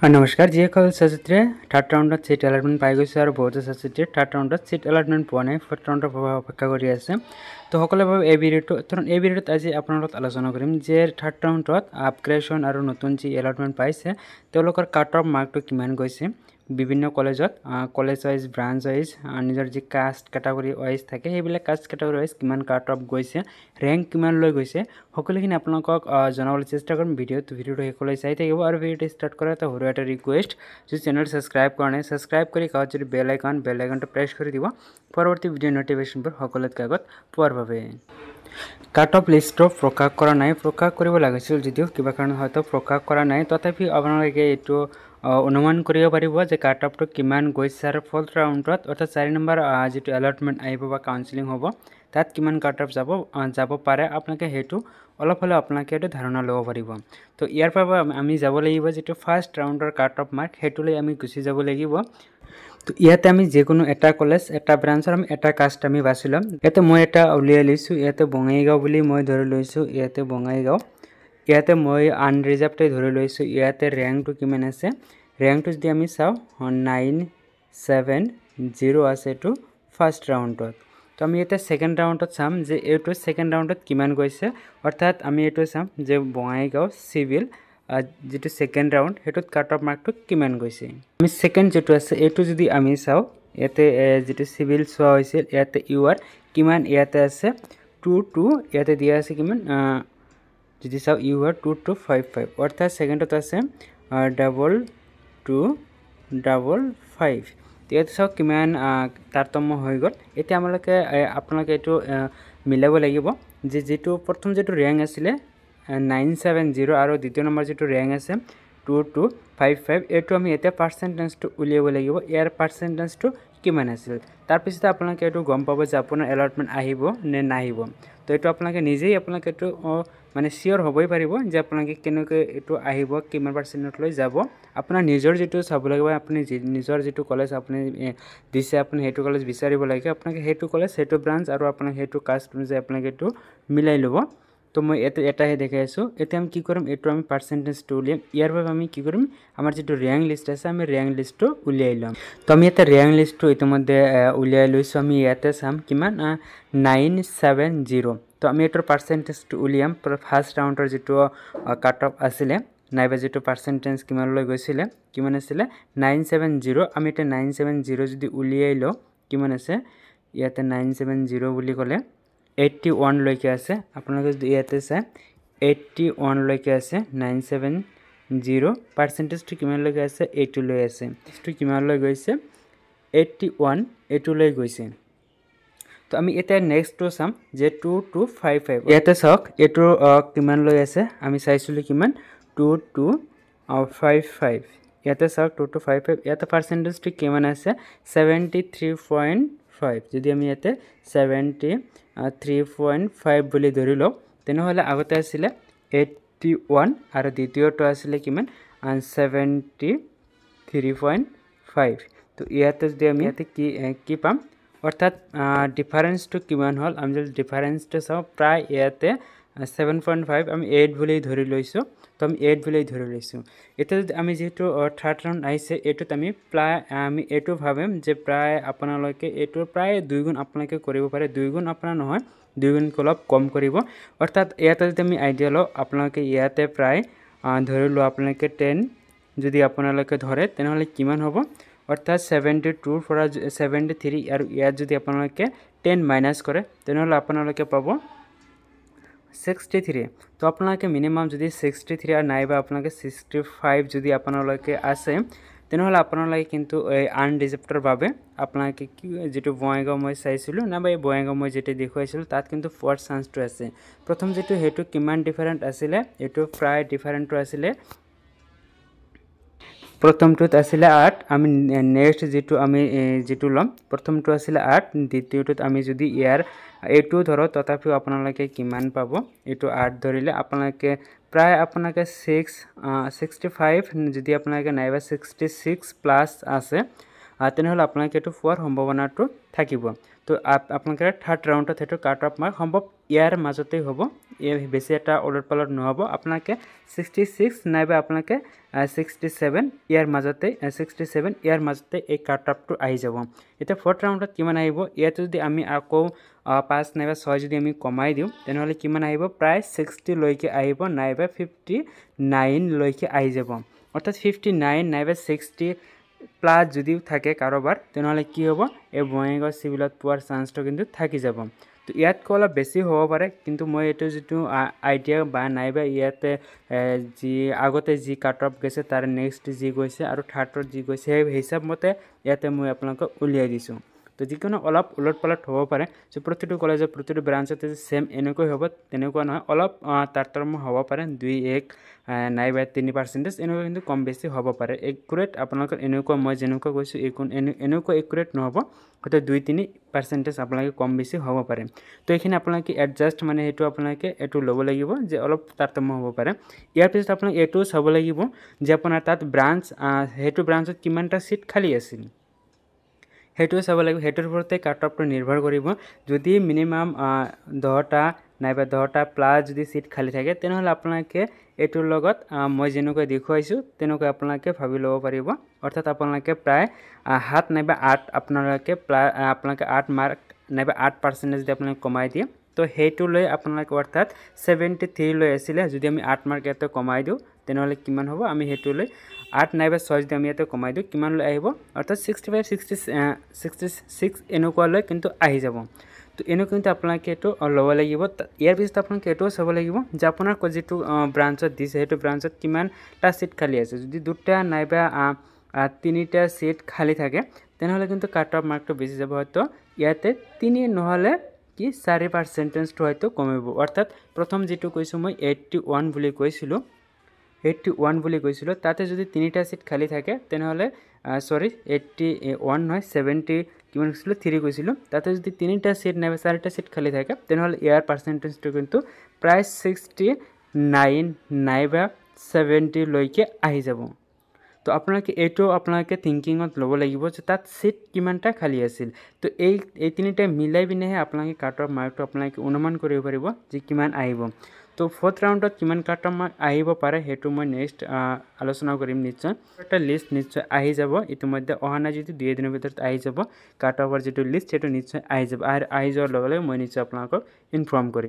নমস্কাৰ যিসকল চলচ্চিত্ৰে থাৰ্ড ৰাউণ্ডত ছিট এলাৰ্টমেণ্ট পাই গৈছে আৰু বহুতো চলচ্চিত্ৰে থাৰ্ড ৰাউণ্ডত ছিট এলাৰ্টমেণ্ট পোৱা নাই ফৰ্থ ৰাউণ্ডৰ প্ৰভাৱ অপেক্ষা কৰি আছে তো সকলোৱে ভাবে এই ভিডিঅ'টো এই ভিডিঅ'ত আজি আপোনাৰ লগত আলোচনা কৰিম যে থাৰ্ড ৰাউণ্ডত আপগ্ৰেডেশ্যন আৰু নতুন যি এলাৰ্টমেণ্ট পাইছে তেওঁলোকৰ কাট অফ মাৰ্কটো কিমান গৈছে বিভিন্ন কলেজত কলেজ ৱাইজ ব্ৰাঞ্চ ৱাইজ নিজৰ যি কাষ্ট কেটাগৰী ৱাইজ থাকে সেইবিলাক কাষ্ট কেটাগৰী ৱাইজ কিমান কাৰ্ট অফ গৈছে ৰেংক কিমান লৈ গৈছে সকলোখিনি আপোনালোকক জনাবলৈ চেষ্টা কৰিম ভিডিঅ'টো ভিডিঅ'টো শেষলৈ চাই থাকিব আৰু ভিডিঅ'টো ষ্টাৰ্ট কৰা এটা সৰু এটা ৰিকুৱেষ্ট যি চেনেলটো ছাবস্ক্ৰাইব কৰা নাই ছাবস্ক্ৰাইব কৰি কাগজ যদি বেল আইকন বেল আইকনটো প্ৰেছ কৰি দিব পৰৱৰ্তী ভিডিঅ' নটিফিকেশ্যনবোৰ সকলোতকৈ আগত পোৱাৰ বাবে কাট অফ লিষ্টটো প্ৰকাশ কৰা নাই প্ৰকাশ কৰিব লাগিছিল যদিও কিবা কাৰণত হয়তো প্ৰকাশ কৰা নাই তথাপি আপোনালোকে এইটো অনুমান কৰিব পাৰিব যে কাট অফটো কিমান গৈছে আৰু ফৰ্থ ৰাউণ্ডত অৰ্থাৎ চাৰি নম্বৰ যিটো এলটমেণ্ট আহিব বা কাউঞ্চেলিং হ'ব তাত কিমান কাট অফ যাব যাব পাৰে আপোনালোকে সেইটো অলপ হ'লেও আপোনালোকে এইটো ধাৰণা ল'ব পাৰিব তো ইয়াৰ পৰা আমি যাব লাগিব যিটো ফাৰ্ষ্ট ৰাউণ্ডৰ কাট অফ মাৰ্ক সেইটোলৈ আমি গুচি যাব লাগিব তো ইয়াতে আমি যিকোনো এটা কলেজ এটা ব্ৰাঞ্চৰ আমি এটা কাষ্ট আমি বাছি ল'ম ইয়াতে মই এটা উলিয়াই লৈছোঁ ইয়াতে বঙাইগাঁও বুলি মই ধৰি লৈছোঁ ইয়াতে বঙাইগাঁও ইয়াতে মই আনৰিজাৰ্ভতে ধৰি লৈছোঁ ইয়াতে ৰেংকটো কিমান আছে ৰেংকটো যদি আমি চাওঁ নাইন ছেভেন জিৰ' আছে এইটো ফাৰ্ষ্ট ৰাউণ্ডত তো আমি ইয়াতে ছেকেণ্ড ৰাউণ্ডত চাম যে এইটো ছেকেণ্ড ৰাউণ্ডত কিমান গৈছে অৰ্থাৎ আমি এইটো চাম যে বঙাইগাঁও চিভিল যিটো ছেকেণ্ড ৰাউণ্ড সেইটোত কাট অফ মাৰ্কটো কিমান গৈছে আমি ছেকেণ্ড যিটো আছে এইটো যদি আমি চাওঁ ইয়াতে যিটো চিভিল চোৱা হৈছিল ইয়াতে ইউ আৰ কিমান ইয়াতে আছে টু টু ইয়াতে দিয়া আছে কিমান যদি চাওঁ U R two two five five অৰ্থাৎ ছেকেণ্ডত আছে ডাবল টু ডাবল ফাইভ এতিয়া চাওক কিমান তাৰতম্য হৈ গ'ল এতিয়া আমালোকে আপোনালোকে এইটো মিলাব লাগিব যে যিটো প্ৰথম যিটো ৰেংক আছিলে নাইন ছেভেন জিৰ' আৰু দ্বিতীয় নম্বৰ যিটো ৰেংক আছে টু টু ফাইভ ফাইভ এইটো আমি এতিয়া পাৰ্চেণ্টেজটো উলিয়াব লাগিব ইয়াৰ পাৰ্চেণ্টেজটো কিমান আছিল তাৰপিছতে আপোনালোকে এইটো গম পাব যে আপোনাৰ এলটমেণ্ট আহিব নে নাহিব তো এইটো আপোনালোকে নিজেই আপোনালোকে এইটো মানে চিয়ৰ হ'বই পাৰিব যে আপোনালোকে কেনেকৈ এইটো আহিব কিমান পাৰ্চেণ্টলৈ যাব আপোনাৰ নিজৰ যিটো চাব লাগিব আপুনি নিজৰ যিটো কলেজ আপুনি দিছে আপুনি সেইটো কলেজ বিচাৰিব লাগে আপোনালোকে সেইটো কলেজ সেইটো ব্ৰাঞ্চ আৰু আপোনাক সেইটো কাষ্ট অনুযায়ী আপোনালোকে এইটো মিলাই ল'ব তো মই এতে এটাহে দেখাই আছো এতে আমি কি করম এটু আমি পার্সেন্টেজ টু উলিয়াম ইয়ার বাবে আমি কি করম আমার যেটু র্যাঙ্ক লিস্ট আছে আমি র্যাঙ্ক লিস্ট উলিয়াই লম তো আমি এটা র্যাঙ্ক লিস্ট ইতিমধ্যে উলিয়াই লইছো আমি ইয়াতে চাম কিমান নাইন সেভেন জিরো তো আমি এটার পার্সেন্টেজ টু উলিয়াম ফার্স্ট রাউন্ডর যেটু কাট অফ আসলে নাইবা যেটু পার্সেন্টেজ কিমান লৈ গৈছিলে কিমান আছিলে নাইন সেভেন জিরো আমি এটা নাইন সেভেন জিরো যদি উলিয়াই লো কিমান আছে ইয়াতে নাইন সেভেন জিরো বুলি কলে এইটটি ওৱানলৈকে আছে আপোনালোকে ইয়াতে চাই এইটটি ওৱানলৈকে আছে নাইন ছেভেন জিৰ' পাৰ্চেণ্টেজটো কিমানলৈকে আছে এইটোলৈ আছে এইটো কিমানলৈ গৈছে এইটটি ওৱান এইটোলৈ গৈছে তো আমি এতিয়া নেক্সটটো চাম যে টু টু ফাইভ ফাইভ ইয়াতে চাওক এইটো কিমানলৈ আছে আমি চাইছিলোঁ কিমান টু টু ফাইভ ফাইভ ইয়াতে চাওক টু টু ফাইভ ফাইভ ইয়াতে পাৰ্চেণ্টেজটো কিমান আছে ছেভেণ্টি থ্ৰী পইণ্ট 5 যদি আমি ইয়াতে 73.5 থ্ৰী পইণ্ট ফাইভ বুলি ধৰি লওঁ তেনেহ'লে আগতে আছিলে এইটি ওৱান আৰু দ্বিতীয়টো আছিলে কিমান ছেভেণ্টি থ্ৰী পইণ্ট ফাইভ তো ইয়াতে যদি আমি ইয়াতে কি কি পাম অৰ্থাৎ ডিফাৰেঞ্চটো কিমান হ'ল আমি যদি ডিফাৰেঞ্চটো চাওঁ প্ৰায় ইয়াতে ছেভেন পইণ্ট ফাইভ আমি এইট বুলি ধৰি লৈছোঁ তো আমি এইট বুলি ধৰি লৈছোঁ এতিয়া যদি আমি যিহেতু থাৰ্ড ৰাউণ্ড আহিছে এইটোত আমি প্ৰায় আমি এইটো ভাবিম যে প্ৰায় আপোনালোকে এইটো প্ৰায় দুইগুণ আপোনালোকে কৰিব পাৰে দুইগুণ আপোনাৰ নহয় দুইগুণকৈ অলপ কম কৰিব অৰ্থাৎ ইয়াতে যদি আমি আইডিয়া লওঁ আপোনালোকে ইয়াতে প্ৰায় ধৰি লওঁ আপোনালোকে টেন যদি আপোনালোকে ধৰে তেনেহ'লে কিমান হ'ব অৰ্থাৎ ছেভেণ্টি টুৰ পৰা ছেভেণ্টি থ্ৰী আৰু ইয়াত যদি আপোনালোকে টেন মাইনাছ কৰে তেনেহ'লে আপোনালোকে পাব ছিক্সটি থ্ৰী তো আপোনালোকে মিনিমাম যদি ছিক্সটি থ্ৰী আৰু নাইবা আপোনালোকে ছিক্সটি ফাইভ যদি আপোনালোকে আছে তেনেহ'লে আপোনালোকে কিন্তু এই আনডিজেপ্টৰ বাবে আপোনালোকে কি যিটো বঙাইগাঁও মই চাইছিলোঁ নাইবা এই বঙাইগাঁও মই যেতিয়া দেখুৱাইছিলোঁ তাত কিন্তু ফাৰ্ষ্ট চাঞ্চটো আছে প্ৰথম যিটো সেইটো কিমান ডিফাৰেণ্ট আছিলে এইটো প্ৰায় ডিফাৰেণ্টটো আছিলে প্ৰথমটোত আছিলে আৰ্ট আমি নেক্সট যিটো আমি যিটো ল'ম প্ৰথমটো আছিলে আৰ্ট দ্বিতীয়টোত আমি যদি ইয়াৰ এইটো ধৰক তথাপিও আপোনালোকে কিমান পাব এইটো আৰ্ট ধৰিলে আপোনালোকে প্ৰায় আপোনালোকে ছিক্স ছিক্সটি ফাইভ যদি আপোনালোকে নাইবা ছিক্সটি ছিক্স প্লাছ আছে তেনেহ'লে আপোনালোকে এইটো পোৱাৰ সম্ভাৱনাটো থাকিব তো আপোনালোকে থাৰ্ড ৰাউণ্ডত সেইটো কাৰ্ট আপোনাৰ সম্ভৱ ইয়াৰ মাজতেই হ'ব বেছি এটা অলট পালট নহ'ব আপোনালোকে ছিক্সটি ছিক্স নাইবা আপোনালোকে ছিক্সটি ছেভেন ইয়াৰ মাজতে ছিক্সটি ছেভেন ইয়াৰ মাজতে এই কাট আপটো আহি যাব এতিয়া ফৰ্থ ৰাউণ্ডত কিমান আহিব ইয়াতে যদি আমি আকৌ পাঁচ নাইবা ছয় যদি আমি কমাই দিওঁ তেনেহ'লে কিমান আহিব প্ৰায় ছিক্সটিলৈকে আহিব নাইবা ফিফটি নাইনলৈকে আহি যাব অৰ্থাৎ ফিফটি নাইন নাইবা ছিক্সটি প্লাছ যদিও থাকে কাৰোবাৰ তেনেহ'লে কি হ'ব এই বঙাইগাঁও চিভিলত পোৱাৰ চান্সটো কিন্তু থাকি যাব তো ইয়াতকৈ অলপ বেছি হ'ব পাৰে কিন্তু মই এইটো যিটো আইডিয়া বা নাইবা ইয়াতে যি আগতে যি কাট অফ গৈছে তাৰ নেক্সট যি গৈছে আৰু থাৰ্ডত যি গৈছে সেই হিচাপ মতে ইয়াতে মই আপোনালোকক উলিয়াই দিছোঁ তো যিকোনো অলপ ওলট পালট হ'ব পাৰে যে প্ৰতিটো কলেজৰ প্ৰতিটো ব্ৰাঞ্চতে যে চেম এনেকৈ হ'ব তেনেকুৱা নহয় অলপ তাৰতম্য হ'ব পাৰে দুই এক নাইবা তিনি পাৰ্চেণ্টেজ এনেকুৱা কিন্তু কম বেছি হ'ব পাৰে একুৰেট আপোনালোকৰ এনেকুৱা মই যেনেকুৱা কৈছোঁ এই কোন এনে এনেকুৱা একুৰেট নহ'ব গতিকে দুই তিনি পাৰ্চেণ্টেজ আপোনালোকে কম বেছি হ'ব পাৰে তো এইখিনি আপোনালোকে এডজাষ্ট মানে সেইটো আপোনালোকে এইটো ল'ব লাগিব যে অলপ তাৰতম্য হ'ব পাৰে ইয়াৰ পিছত আপোনালোকে এইটোও চাব লাগিব যে আপোনাৰ তাত ব্ৰাঞ্চ সেইটো ব্ৰাঞ্চত কিমানটা ছিট খালী আছিল সেইটোৱে চাব লাগিব সেইটোৰ ওপৰতে কাট অফটো নিৰ্ভৰ কৰিব যদি মিনিমাম দহটা নাইবা দহটা প্লাছ যদি ছিট খালী থাকে তেনেহ'লে আপোনালোকে এইটোৰ লগত মই যেনেকৈ দেখুৱাইছোঁ তেনেকৈ আপোনালোকে ভাবি ল'ব পাৰিব অৰ্থাৎ আপোনালোকে প্ৰায় সাত নাইবা আঠ আপোনালোকে আপোনালোকে আঠ মাৰ্ক নাইবা আঠ পাৰ্চেণ্টেজ যদি আপোনালোকে কমাই দিয়ে তো সেইটো লৈ আপোনালোকে অৰ্থাৎ ছেভেণ্টি থ্ৰী লৈ আছিলে যদি আমি আঠ মাৰ্ক ইয়াতে কমাই দিওঁ তেনেহ'লে কিমান হ'ব আমি সেইটো আঠ নাইবা ছয় যদি আমি ইয়াতে কমাই দিওঁ কিমানলৈ আহিব অৰ্থাৎ sixty five sixty sixty six এনেকুৱালৈ কিন্তু আহি যাব তো এনেকুৱা কিন্তু আপোনালোকে এইটো ল'ব লাগিব ইয়াৰ পিছত আপোনালোকে এইটোও চাব লাগিব যে আপোনাৰ যিটো ব্ৰাঞ্চত দিছে সেইটো ব্ৰাঞ্চত কিমানটা ছিট খালী আছে যদি দুটা নাইবা তিনিটা ছিট খালী থাকে তেনেহ'লে কিন্তু কাট অফ মাৰ্কটো বেছি যাব হয়তো ইয়াতে তিনি নহ'লে কি চাৰি পাৰ্চেণ্টেজটো হয়তো কমিব অৰ্থাৎ প্ৰথম যিটো কৈছোঁ মই এইটটি ওৱান বুলি কৈছিলোঁ এইটটি ওৱান বুলি কৈছিলোঁ তাতে যদি তিনিটা ছিট খালি থাকে তেনেহ'লে চৰি এইটটি ওৱান নহয় ছেভেণ্টি কিমান কৈছিলোঁ থ্ৰী কৈছিলোঁ তাতে যদি তিনিটা ছিট নাই বা চাৰিটা ছিট খালি থাকে তেনেহ'লে ইয়াৰ পাৰ্চেণ্টেজটো কিন্তু প্ৰায় ছিক্সটি নাইন নাইবা ছেভেণ্টিলৈকে আহি যাব তো আপোনালোকে এইটো আপোনালোকে থিংকিঙত ল'ব লাগিব যে তাত ছিট কিমানটা খালী আছিল তো এই এই তিনিটাই মিলাই পিনেহে আপোনালোকে কাৰ্টৰ মাৰ্কটো আপোনালোকে অনুমান কৰিব পাৰিব যে কিমান আহিব তো ফৰ্থ ৰাউণ্ডত কিমান কাৰ্টন মই আহিব পাৰে সেইটো মই নেক্সট আলোচনা কৰিম নিশ্চয় এটা লিষ্ট নিশ্চয় আহি যাব ইতিমধ্যে অহা নাই যিটো দুই এদিনৰ ভিতৰত আহি যাব কাৰ্টনৰ যিটো লিষ্ট সেইটো নিশ্চয় আহি যাব আৰু আহি যোৱাৰ লগে লগে মই নিশ্চয় আপোনালোকক ইনফৰ্ম কৰিম